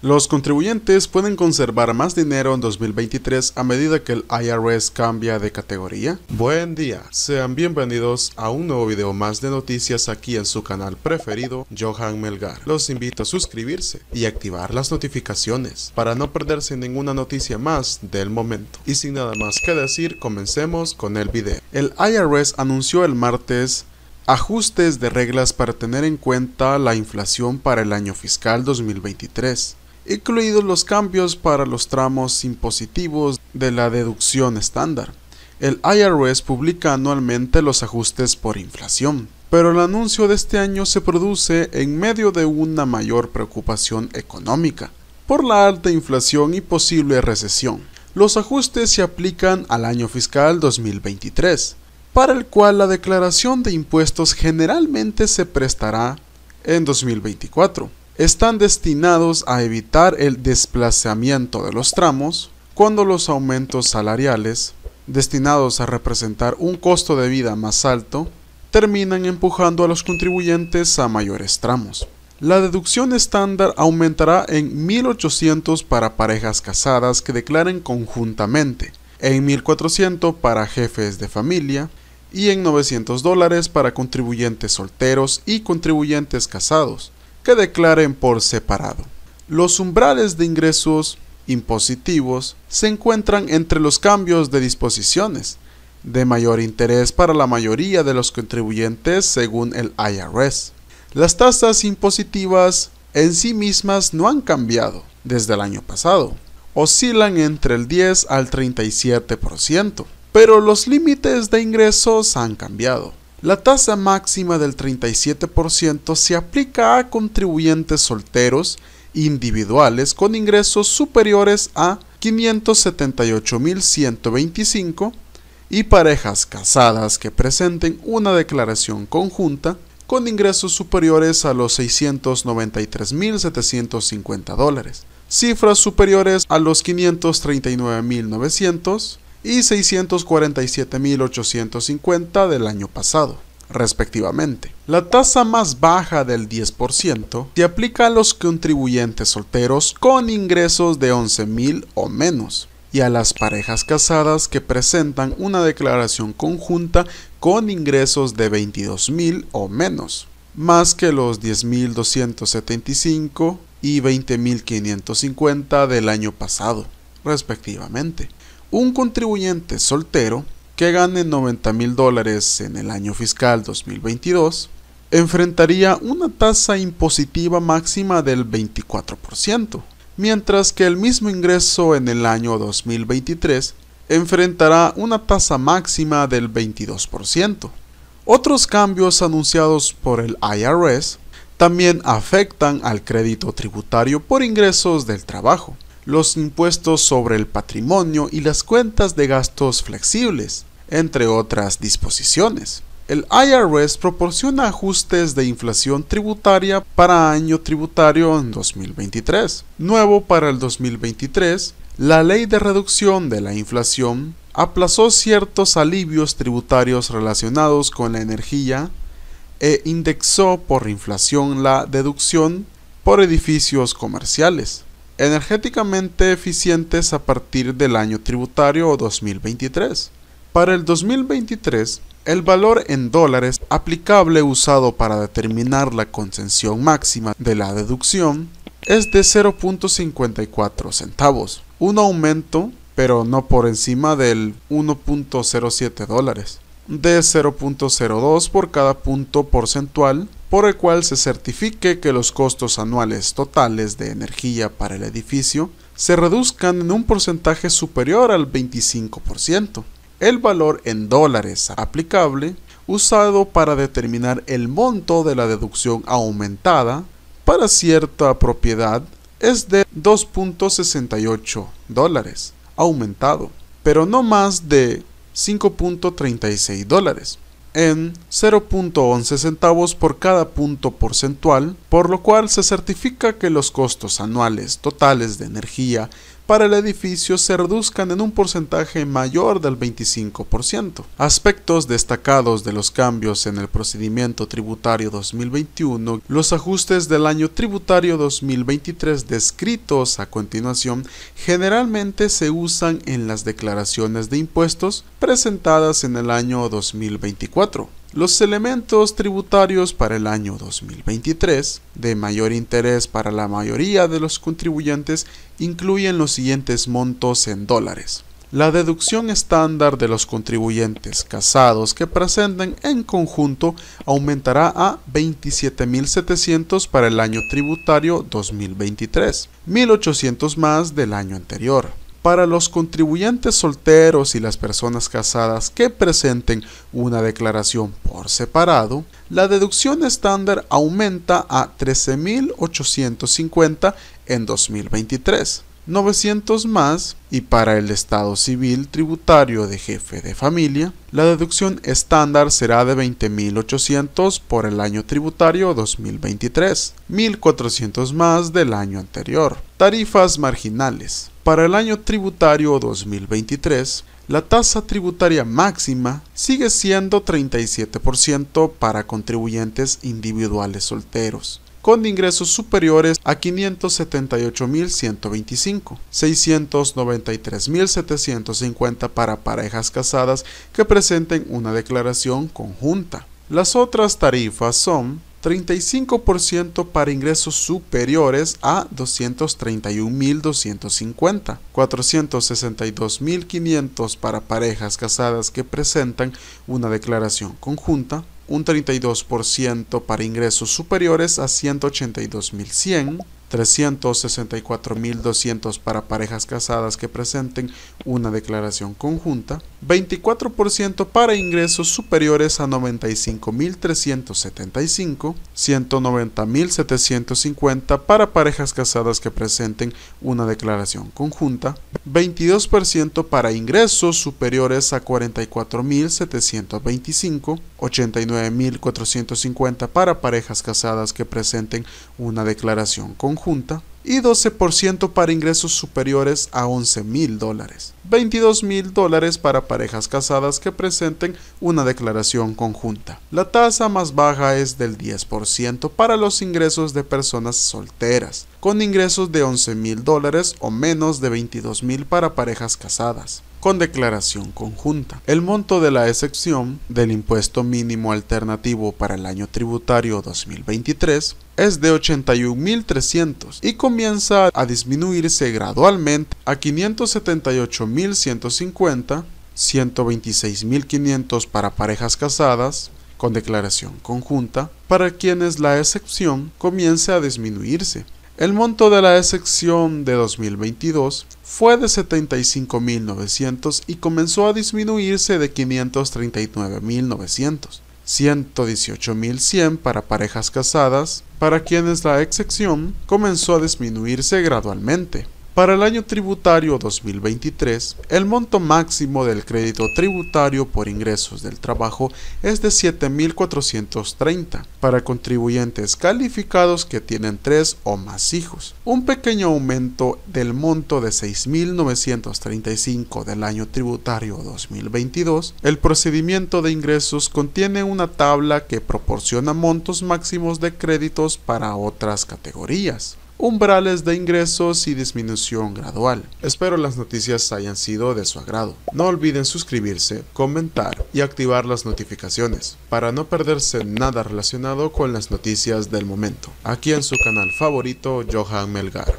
Los contribuyentes pueden conservar más dinero en 2023 a medida que el IRS cambia de categoría. Buen día, sean bienvenidos a un nuevo video más de noticias aquí en su canal preferido, Johan Melgar. Los invito a suscribirse y activar las notificaciones para no perderse ninguna noticia más del momento. Y sin nada más que decir, comencemos con el video. El IRS anunció el martes ajustes de reglas para tener en cuenta la inflación para el año fiscal 2023 incluidos los cambios para los tramos impositivos de la deducción estándar. El IRS publica anualmente los ajustes por inflación, pero el anuncio de este año se produce en medio de una mayor preocupación económica por la alta inflación y posible recesión. Los ajustes se aplican al año fiscal 2023, para el cual la declaración de impuestos generalmente se prestará en 2024 están destinados a evitar el desplazamiento de los tramos cuando los aumentos salariales, destinados a representar un costo de vida más alto, terminan empujando a los contribuyentes a mayores tramos. La deducción estándar aumentará en 1.800 para parejas casadas que declaren conjuntamente, en 1.400 para jefes de familia y en 900 dólares para contribuyentes solteros y contribuyentes casados que declaren por separado. Los umbrales de ingresos impositivos se encuentran entre los cambios de disposiciones, de mayor interés para la mayoría de los contribuyentes según el IRS. Las tasas impositivas en sí mismas no han cambiado desde el año pasado, oscilan entre el 10 al 37%, pero los límites de ingresos han cambiado. La tasa máxima del 37% se aplica a contribuyentes solteros individuales con ingresos superiores a 578.125 y parejas casadas que presenten una declaración conjunta con ingresos superiores a los 693.750 dólares, cifras superiores a los 539.900 y 647.850 del año pasado, respectivamente. La tasa más baja del 10% se aplica a los contribuyentes solteros con ingresos de 11.000 o menos y a las parejas casadas que presentan una declaración conjunta con ingresos de 22.000 o menos, más que los 10.275 y 20.550 del año pasado, respectivamente. Un contribuyente soltero que gane 90 dólares en el año fiscal 2022 enfrentaría una tasa impositiva máxima del 24%, mientras que el mismo ingreso en el año 2023 enfrentará una tasa máxima del 22%. Otros cambios anunciados por el IRS también afectan al crédito tributario por ingresos del trabajo los impuestos sobre el patrimonio y las cuentas de gastos flexibles, entre otras disposiciones. El IRS proporciona ajustes de inflación tributaria para año tributario en 2023. Nuevo para el 2023, la ley de reducción de la inflación aplazó ciertos alivios tributarios relacionados con la energía e indexó por inflación la deducción por edificios comerciales energéticamente eficientes a partir del año tributario 2023. Para el 2023, el valor en dólares aplicable usado para determinar la concesión máxima de la deducción es de 0.54 centavos, un aumento, pero no por encima del 1.07 dólares, de 0.02 por cada punto porcentual por el cual se certifique que los costos anuales totales de energía para el edificio se reduzcan en un porcentaje superior al 25%. El valor en dólares aplicable usado para determinar el monto de la deducción aumentada para cierta propiedad es de 2.68 dólares aumentado, pero no más de 5.36 dólares en 0.11 centavos por cada punto porcentual, por lo cual se certifica que los costos anuales totales de energía para el edificio se reduzcan en un porcentaje mayor del 25%. Aspectos destacados de los cambios en el procedimiento tributario 2021, los ajustes del año tributario 2023 descritos a continuación generalmente se usan en las declaraciones de impuestos presentadas en el año 2024. Los elementos tributarios para el año 2023 de mayor interés para la mayoría de los contribuyentes incluyen los siguientes montos en dólares. La deducción estándar de los contribuyentes casados que presenten en conjunto aumentará a 27.700 para el año tributario 2023, 1.800 más del año anterior para los contribuyentes solteros y las personas casadas que presenten una declaración por separado, la deducción estándar aumenta a 13.850 en 2023, 900 más, y para el Estado civil tributario de jefe de familia, la deducción estándar será de 20.800 por el año tributario 2023, 1.400 más del año anterior. Tarifas marginales. Para el año tributario 2023, la tasa tributaria máxima sigue siendo 37% para contribuyentes individuales solteros con ingresos superiores a 578.125, 693.750 para parejas casadas que presenten una declaración conjunta. Las otras tarifas son 35% para ingresos superiores a 231.250, 462.500 para parejas casadas que presentan una declaración conjunta, un 32% para ingresos superiores a 182.100, 364.200 para parejas casadas que presenten una declaración conjunta, 24% para ingresos superiores a 95.375, 190.750 para parejas casadas que presenten una declaración conjunta, 22% para ingresos superiores a 44.725, 89.450 para parejas casadas que presenten una declaración conjunta, y 12% para ingresos superiores a 11 mil dólares, 22 mil dólares para parejas casadas que presenten una declaración conjunta. La tasa más baja es del 10% para los ingresos de personas solteras, con ingresos de 11 mil dólares o menos de $22,000 mil para parejas casadas con declaración conjunta. El monto de la excepción del impuesto mínimo alternativo para el año tributario 2023 es de 81.300 y comienza a disminuirse gradualmente a 578.150, 126.500 para parejas casadas, con declaración conjunta, para quienes la excepción comience a disminuirse. El monto de la excepción de 2022 fue de 75.900 y comenzó a disminuirse de 539.900, 118.100 para parejas casadas, para quienes la excepción comenzó a disminuirse gradualmente. Para el año tributario 2023, el monto máximo del crédito tributario por ingresos del trabajo es de 7.430 para contribuyentes calificados que tienen tres o más hijos, un pequeño aumento del monto de 6.935 del año tributario 2022. El procedimiento de ingresos contiene una tabla que proporciona montos máximos de créditos para otras categorías umbrales de ingresos y disminución gradual. Espero las noticias hayan sido de su agrado. No olviden suscribirse, comentar y activar las notificaciones para no perderse nada relacionado con las noticias del momento. Aquí en su canal favorito, Johan Melgar.